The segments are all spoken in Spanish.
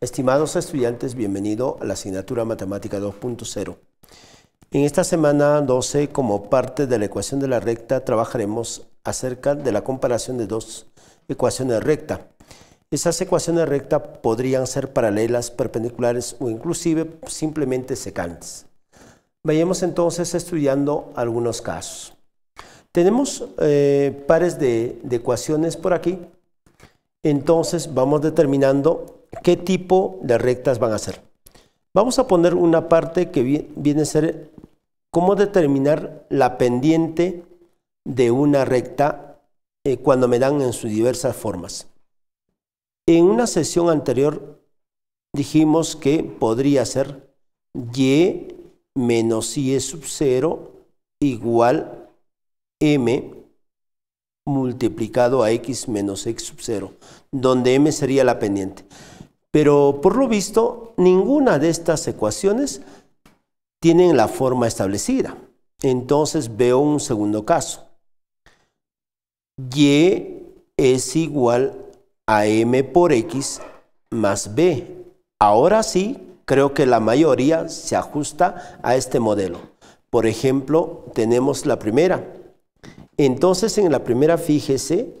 Estimados estudiantes, bienvenido a la asignatura Matemática 2.0. En esta semana 12, como parte de la ecuación de la recta, trabajaremos acerca de la comparación de dos ecuaciones rectas. Esas ecuaciones rectas podrían ser paralelas, perpendiculares o inclusive simplemente secantes. Vayamos entonces estudiando algunos casos. Tenemos eh, pares de ecuaciones por aquí. Entonces vamos determinando qué tipo de rectas van a ser. Vamos a poner una parte que viene a ser cómo determinar la pendiente de una recta eh, cuando me dan en sus diversas formas. En una sesión anterior dijimos que podría ser y menos y sub 0 igual m multiplicado a x menos x sub 0, donde m sería la pendiente. Pero por lo visto, ninguna de estas ecuaciones tienen la forma establecida. Entonces veo un segundo caso. Y es igual a m por x más b. Ahora sí, creo que la mayoría se ajusta a este modelo. Por ejemplo, tenemos la primera. Entonces en la primera, fíjese,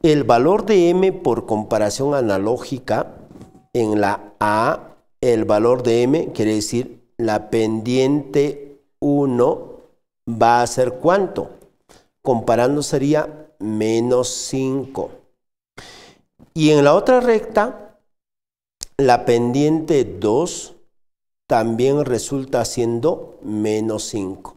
el valor de m por comparación analógica en la A, el valor de M quiere decir la pendiente 1 va a ser cuánto. Comparando sería menos 5. Y en la otra recta, la pendiente 2 también resulta siendo menos 5.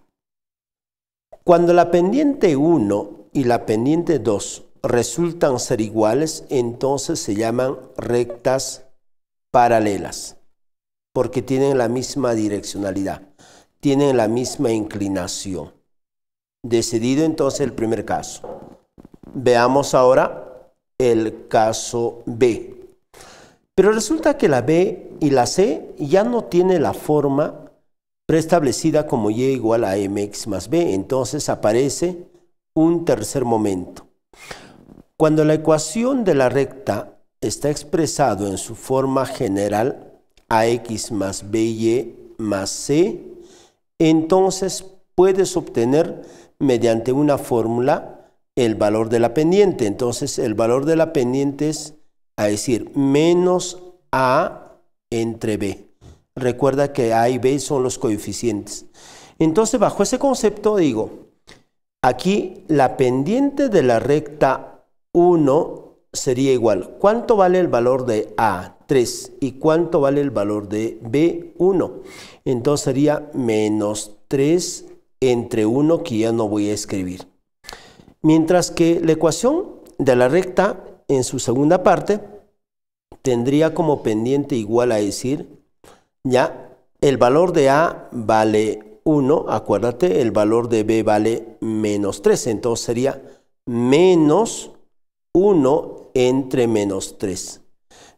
Cuando la pendiente 1 y la pendiente 2 resultan ser iguales, entonces se llaman rectas paralelas, porque tienen la misma direccionalidad, tienen la misma inclinación. Decidido entonces el primer caso. Veamos ahora el caso B. Pero resulta que la B y la C ya no tiene la forma preestablecida como Y igual a MX más B. Entonces aparece un tercer momento. Cuando la ecuación de la recta está expresado en su forma general AX más BY e más C, entonces puedes obtener mediante una fórmula el valor de la pendiente. Entonces el valor de la pendiente es, a decir, menos A entre B. Recuerda que A y B son los coeficientes. Entonces bajo ese concepto digo, aquí la pendiente de la recta 1 sería igual. ¿Cuánto vale el valor de A? 3. ¿Y cuánto vale el valor de B? 1. Entonces sería menos 3 entre 1 que ya no voy a escribir. Mientras que la ecuación de la recta en su segunda parte tendría como pendiente igual a decir, ya, el valor de A vale 1, acuérdate, el valor de B vale menos 3, entonces sería menos 1 entre menos 3.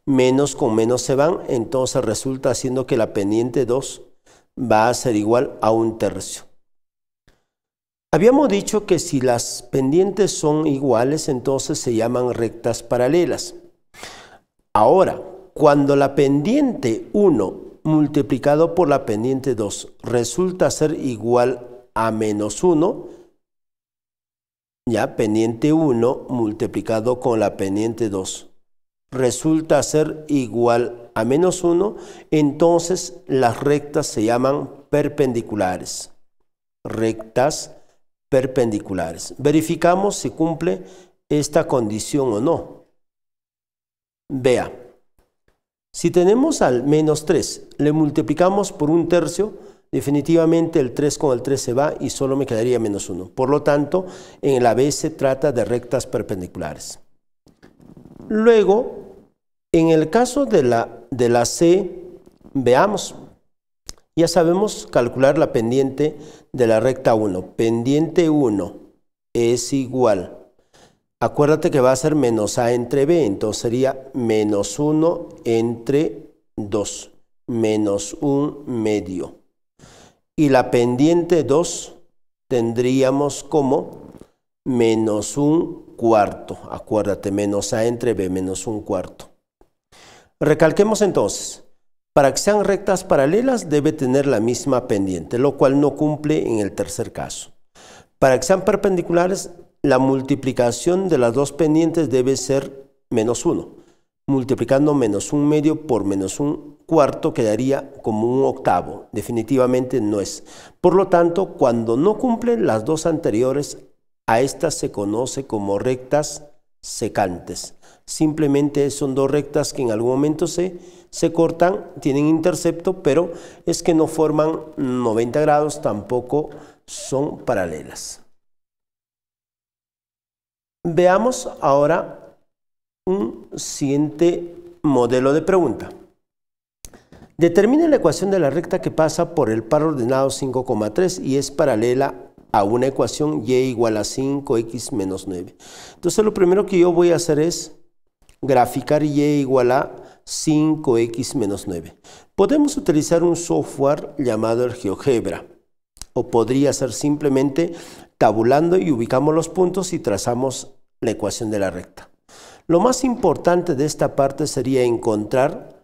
Menos con menos se van, entonces resulta siendo que la pendiente 2 va a ser igual a un tercio. Habíamos dicho que si las pendientes son iguales, entonces se llaman rectas paralelas. Ahora, cuando la pendiente 1 multiplicado por la pendiente 2 resulta ser igual a menos 1, ya pendiente 1 multiplicado con la pendiente 2 resulta ser igual a menos 1, entonces las rectas se llaman perpendiculares. Rectas perpendiculares. Verificamos si cumple esta condición o no. Vea, si tenemos al menos 3, le multiplicamos por un tercio, definitivamente el 3 con el 3 se va y solo me quedaría menos 1. Por lo tanto, en la B se trata de rectas perpendiculares. Luego, en el caso de la, C, veamos. Ya sabemos calcular la pendiente de la recta 1. Pendiente 1 es igual acuérdate que va a ser menos A entre B, entonces sería menos 1 entre 2, menos 1 medio y la pendiente 2 tendríamos como menos un cuarto. Acuérdate, menos A entre B menos un cuarto. Recalquemos entonces, para que sean rectas paralelas debe tener la misma pendiente, lo cual no cumple en el tercer caso. Para que sean perpendiculares, la multiplicación de las dos pendientes debe ser menos 1, multiplicando menos un medio por menos un cuarto quedaría como un octavo, definitivamente no es. Por lo tanto, cuando no cumplen las dos anteriores, a estas se conoce como rectas secantes. Simplemente son dos rectas que en algún momento se, se cortan, tienen intercepto, pero es que no forman 90 grados, tampoco son paralelas. Veamos ahora un siguiente modelo de pregunta. Determina la ecuación de la recta que pasa por el par ordenado 5,3 y es paralela a una ecuación y igual a 5x menos 9. Entonces lo primero que yo voy a hacer es graficar y igual a 5x menos 9. Podemos utilizar un software llamado el GeoGebra o podría ser simplemente tabulando y ubicamos los puntos y trazamos la ecuación de la recta. Lo más importante de esta parte sería encontrar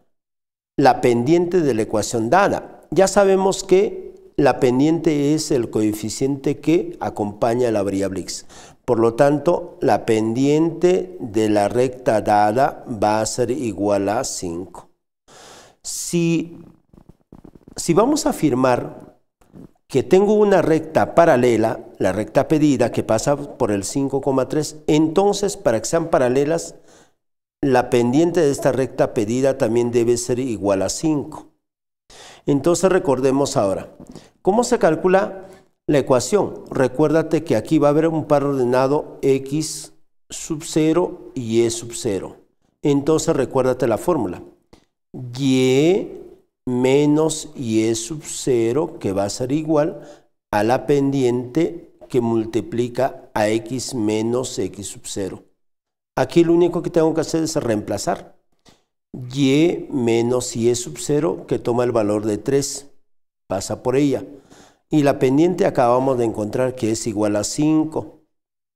la pendiente de la ecuación dada. Ya sabemos que la pendiente es el coeficiente que acompaña la variable x. Por lo tanto, la pendiente de la recta dada va a ser igual a 5. Si, si vamos a afirmar que tengo una recta paralela, la recta pedida que pasa por el 5,3, entonces para que sean paralelas la pendiente de esta recta pedida también debe ser igual a 5. Entonces recordemos ahora, ¿cómo se calcula la ecuación? Recuérdate que aquí va a haber un par ordenado x sub 0 y e sub 0. Entonces recuérdate la fórmula. y menos y sub 0 que va a ser igual a la pendiente que multiplica a x menos x sub 0. Aquí lo único que tengo que hacer es reemplazar y menos y sub 0 que toma el valor de 3, pasa por ella. Y la pendiente acabamos de encontrar que es igual a 5.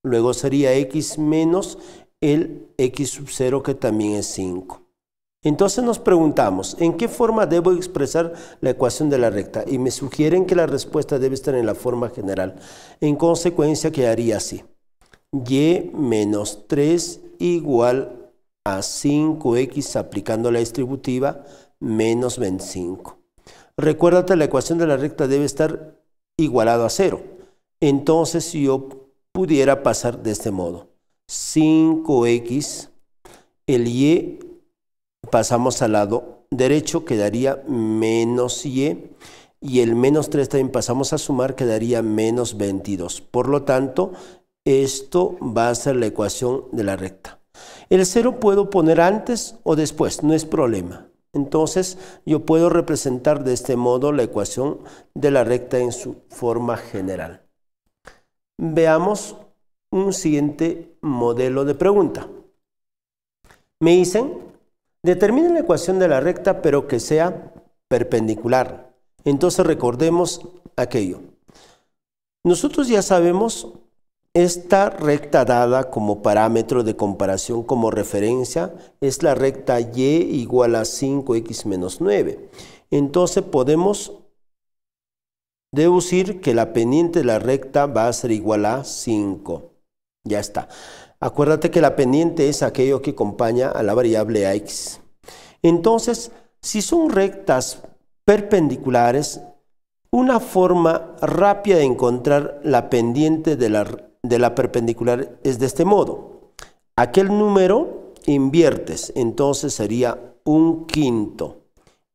Luego sería x menos el x sub 0 que también es 5. Entonces nos preguntamos, ¿en qué forma debo expresar la ecuación de la recta? Y me sugieren que la respuesta debe estar en la forma general. En consecuencia quedaría así. y menos 3 igual a 5x aplicando la distributiva menos 25. Recuérdate, la ecuación de la recta debe estar igualado a 0. Entonces, si yo pudiera pasar de este modo, 5x, el y pasamos al lado derecho, quedaría menos y, y el menos 3 también pasamos a sumar, quedaría menos 22. Por lo tanto, esto va a ser la ecuación de la recta. El cero puedo poner antes o después, no es problema. Entonces yo puedo representar de este modo la ecuación de la recta en su forma general. Veamos un siguiente modelo de pregunta. Me dicen, determina la ecuación de la recta pero que sea perpendicular. Entonces recordemos aquello. Nosotros ya sabemos esta recta dada como parámetro de comparación como referencia es la recta y igual a 5x menos 9. Entonces podemos deducir que la pendiente de la recta va a ser igual a 5. Ya está. Acuérdate que la pendiente es aquello que acompaña a la variable x. Entonces, si son rectas perpendiculares, una forma rápida de encontrar la pendiente de la de la perpendicular es de este modo. Aquel número inviertes, entonces sería un quinto.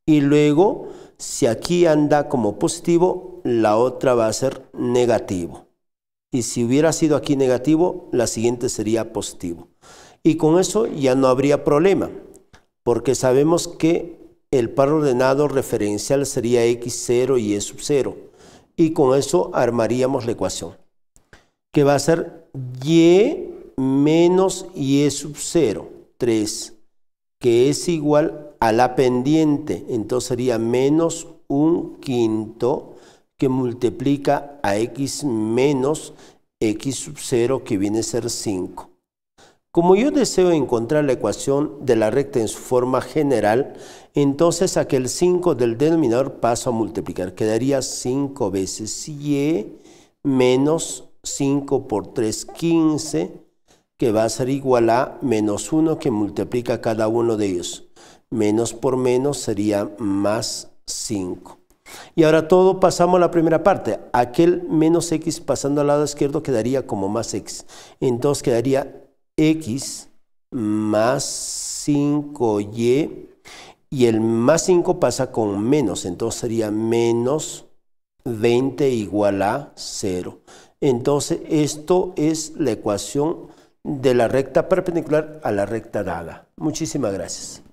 Y luego, si aquí anda como positivo, la otra va a ser negativo. Y si hubiera sido aquí negativo, la siguiente sería positivo. Y con eso ya no habría problema, porque sabemos que el par ordenado referencial sería x0 y e sub 0. Y con eso armaríamos la ecuación que va a ser y menos y sub 0, 3, que es igual a la pendiente. Entonces sería menos un quinto que multiplica a x menos x sub 0 que viene a ser 5. Como yo deseo encontrar la ecuación de la recta en su forma general, entonces aquel 5 del denominador paso a multiplicar. Quedaría 5 veces y menos 5 por 3, 15, que va a ser igual a menos 1 que multiplica cada uno de ellos. Menos por menos sería más 5. Y ahora todo pasamos a la primera parte. Aquel menos x pasando al lado izquierdo quedaría como más x. Entonces quedaría x más 5y. Y el más 5 pasa con menos. Entonces sería menos 20 igual a 0. Entonces, esto es la ecuación de la recta perpendicular a la recta dada. Muchísimas gracias.